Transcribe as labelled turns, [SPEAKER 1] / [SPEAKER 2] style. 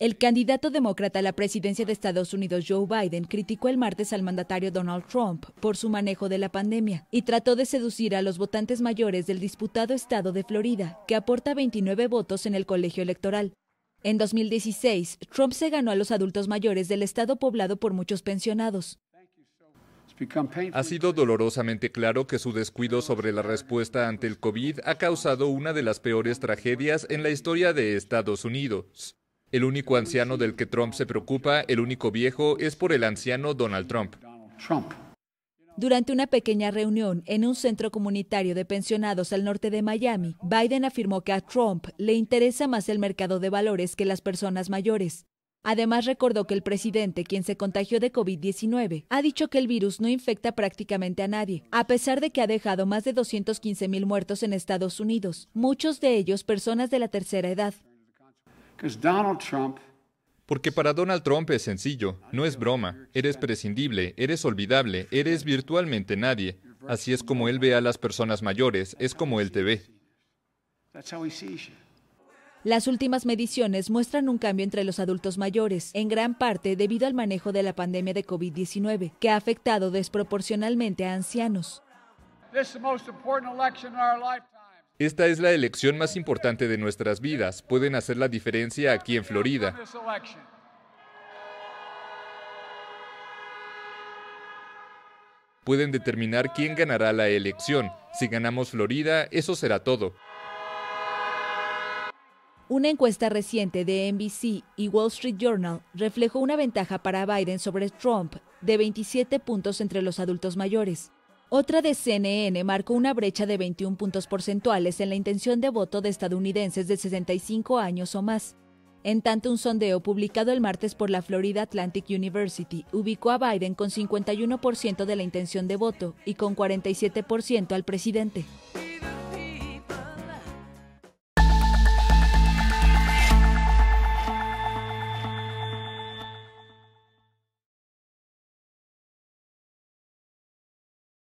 [SPEAKER 1] El candidato demócrata a la presidencia de Estados Unidos, Joe Biden, criticó el martes al mandatario Donald Trump por su manejo de la pandemia y trató de seducir a los votantes mayores del disputado estado de Florida, que aporta 29 votos en el colegio electoral. En 2016, Trump se ganó a los adultos mayores del estado poblado por muchos pensionados.
[SPEAKER 2] Ha sido dolorosamente claro que su descuido sobre la respuesta ante el COVID ha causado una de las peores tragedias en la historia de Estados Unidos. El único anciano del que Trump se preocupa, el único viejo, es por el anciano Donald Trump.
[SPEAKER 1] Durante una pequeña reunión en un centro comunitario de pensionados al norte de Miami, Biden afirmó que a Trump le interesa más el mercado de valores que las personas mayores. Además, recordó que el presidente, quien se contagió de COVID-19, ha dicho que el virus no infecta prácticamente a nadie, a pesar de que ha dejado más de 215 mil muertos en Estados Unidos, muchos de ellos personas de la tercera edad.
[SPEAKER 2] Porque para Donald Trump es sencillo, no es broma, eres prescindible, eres olvidable, eres virtualmente nadie. Así es como él ve a las personas mayores, es como él te ve.
[SPEAKER 1] Las últimas mediciones muestran un cambio entre los adultos mayores, en gran parte debido al manejo de la pandemia de COVID-19, que ha afectado desproporcionalmente a ancianos.
[SPEAKER 2] Esta es la elección más importante de nuestras vidas. Pueden hacer la diferencia aquí en Florida. Pueden determinar quién ganará la elección. Si ganamos Florida, eso será todo.
[SPEAKER 1] Una encuesta reciente de NBC y Wall Street Journal reflejó una ventaja para Biden sobre Trump de 27 puntos entre los adultos mayores. Otra de CNN marcó una brecha de 21 puntos porcentuales en la intención de voto de estadounidenses de 65 años o más. En tanto, un sondeo publicado el martes por la Florida Atlantic University ubicó a Biden con 51% de la intención de voto y con 47% al presidente.